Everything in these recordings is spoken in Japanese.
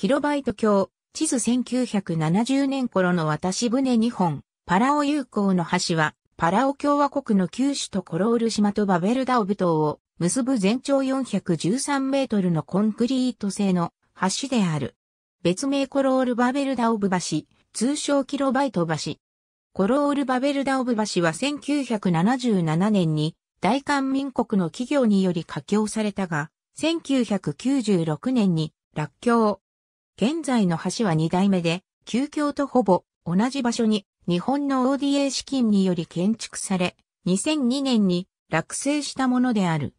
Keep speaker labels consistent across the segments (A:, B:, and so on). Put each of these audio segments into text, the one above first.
A: キロバイト橋、地図1970年頃の渡し船2本、パラオ友好の橋は、パラオ共和国の九州とコロール島とバベルダオブ島を結ぶ全長413メートルのコンクリート製の橋である。別名コロールバベルダオブ橋、通称キロバイト橋。コロールバベルダオブ橋は1977年に大韓民国の企業により架橋されたが、1996年に落橋、現在の橋は2代目で、旧橋とほぼ同じ場所に日本の ODA 資金により建築され、2002年に落成したものである。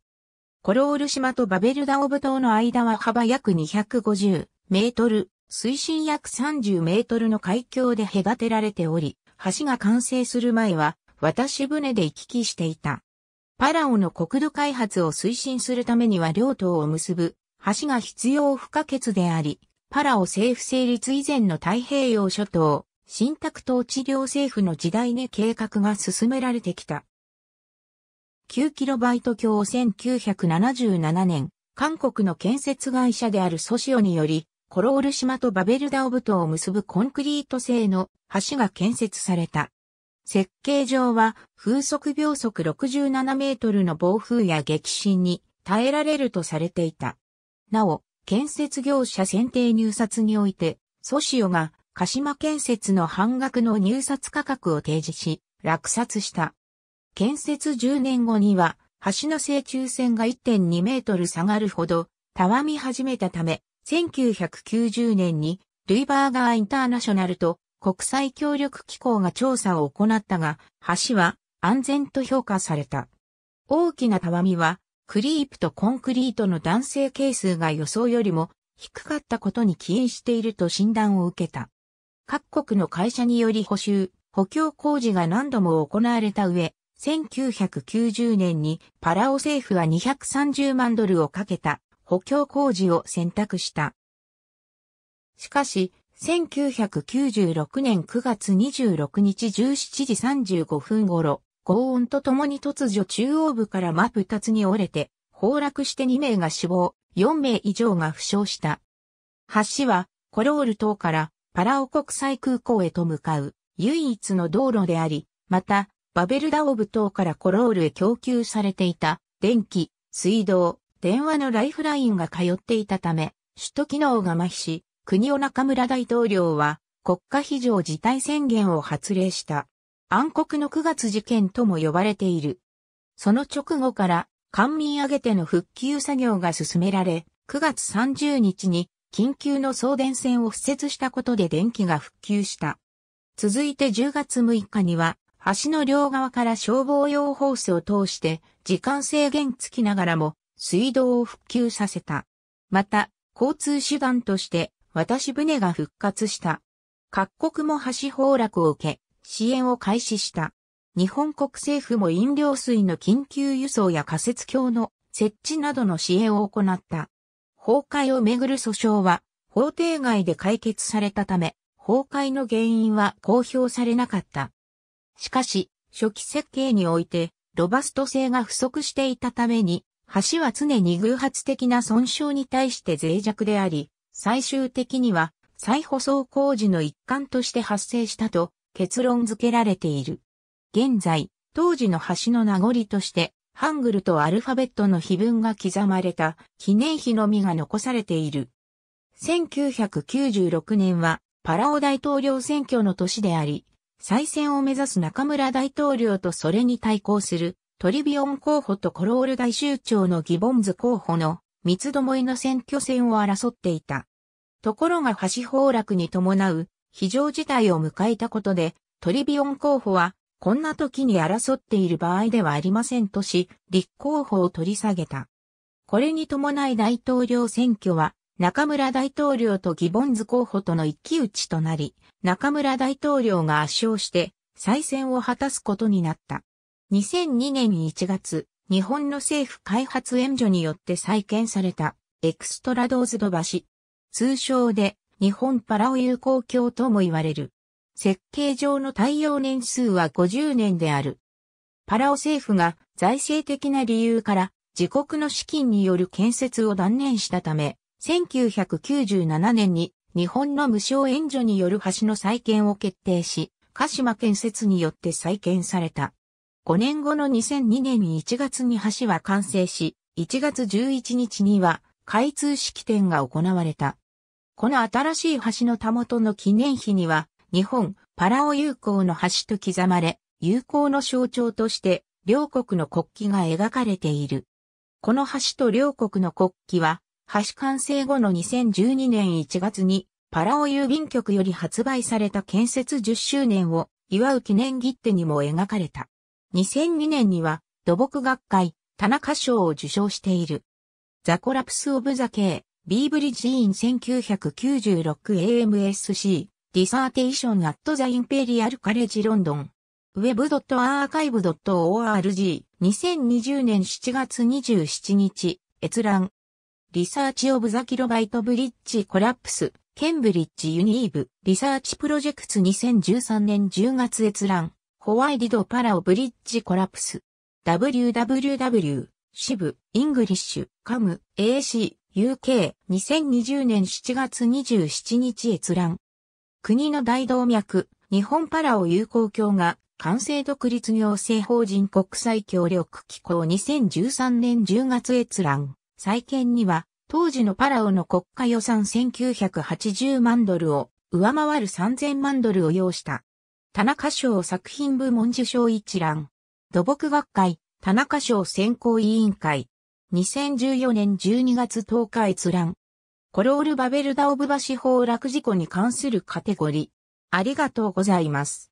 A: コロール島とバベルダオブ島の間は幅約250メートル、水深約30メートルの海峡で隔てられており、橋が完成する前は渡し船で行き来していた。パラオの国土開発を推進するためには両島を結ぶ橋が必要不可欠であり、パラオ政府成立以前の太平洋諸島、新宅統治領政府の時代に計画が進められてきた。9kB 強1977年、韓国の建設会社であるソシオにより、コロール島とバベルダオブ島を結ぶコンクリート製の橋が建設された。設計上は風速秒速67メートルの暴風や激震に耐えられるとされていた。なお、建設業者選定入札において、ソシオが鹿島建設の半額の入札価格を提示し、落札した。建設10年後には、橋の正中線が1.2メートル下がるほど、たわみ始めたため、1990年に、ルイバーガーインターナショナルと国際協力機構が調査を行ったが、橋は安全と評価された。大きなたわみはクリープとコンクリートの弾性係数が予想よりも低かったことに起因していると診断を受けた。各国の会社により補修、補強工事が何度も行われた上、1990年にパラオ政府は230万ドルをかけた補強工事を選択した。しかし、1996年9月26日17時35分頃、轟音とともに突如中央部から真二つに折れて、崩落して2名が死亡、4名以上が負傷した。橋は、コロール島からパラオ国際空港へと向かう唯一の道路であり、また、バベルダオブ島からコロールへ供給されていた電気、水道、電話のライフラインが通っていたため、首都機能が麻痺し、国を中村大統領は国家非常事態宣言を発令した。暗黒の9月事件とも呼ばれている。その直後から、官民挙げての復旧作業が進められ、9月30日に緊急の送電線を敷設したことで電気が復旧した。続いて10月6日には、橋の両側から消防用ホースを通して、時間制限つきながらも、水道を復旧させた。また、交通手段として、渡し船が復活した。各国も橋崩落を受け、支援を開始した。日本国政府も飲料水の緊急輸送や仮設橋の設置などの支援を行った。崩壊をめぐる訴訟は法廷外で解決されたため、崩壊の原因は公表されなかった。しかし、初期設計において、ロバスト性が不足していたために、橋は常に偶発的な損傷に対して脆弱であり、最終的には再舗装工事の一環として発生したと結論付けられている。現在、当時の橋の名残として、ハングルとアルファベットの碑文が刻まれた記念碑のみが残されている。1996年はパラオ大統領選挙の年であり、再選を目指す中村大統領とそれに対抗するトリビオン候補とコロール大州長のギボンズ候補の三つどもえの選挙戦を争っていた。ところが橋崩落に伴う非常事態を迎えたことで、トリビオン候補は、こんな時に争っている場合ではありませんとし、立候補を取り下げた。これに伴い大統領選挙は、中村大統領とギボンズ候補との一騎打ちとなり、中村大統領が圧勝して、再選を果たすことになった。2002年1月、日本の政府開発援助によって再建された、エクストラドーズド橋。通称で、日本パラオ友好協とも言われる。設計上の耐用年数は50年である。パラオ政府が財政的な理由から自国の資金による建設を断念したため、1997年に日本の無償援助による橋の再建を決定し、鹿島建設によって再建された。5年後の2002年1月に橋は完成し、1月11日には開通式典が行われた。この新しい橋のたもとの記念碑には、日本、パラオ友好の橋と刻まれ、友好の象徴として、両国の国旗が描かれている。この橋と両国の国旗は、橋完成後の2012年1月に、パラオ郵便局より発売された建設10周年を祝う記念切手にも描かれた。2002年には土木学会田中賞を受賞している。ザコラプス・オブ・ザ・ケビーブリッジイン 1996AMSC ディサーテーションアットザインペリアルカレッジロンドン web.archive.org 2020年7月27日閲覧リサーチオブザキロバイトブリッジコラプスケンブリッジユニーブリサーチプロジェクツ2013年10月閲覧ホワイディドパラオブリッジコラプス www 支部、イングリッシュ、カム、AC、UK、2020年7月27日閲覧。国の大動脈、日本パラオ友好協が、完成独立行政法人国際協力機構2013年10月閲覧。再建には、当時のパラオの国家予算1980万ドルを、上回る3000万ドルを要した。田中賞作品部門受賞一覧。土木学会、田中賞選考委員会。2014年12月10日閲覧。コロール・バベルダ・オブ・バシ崩落事故に関するカテゴリー。ありがとうございます。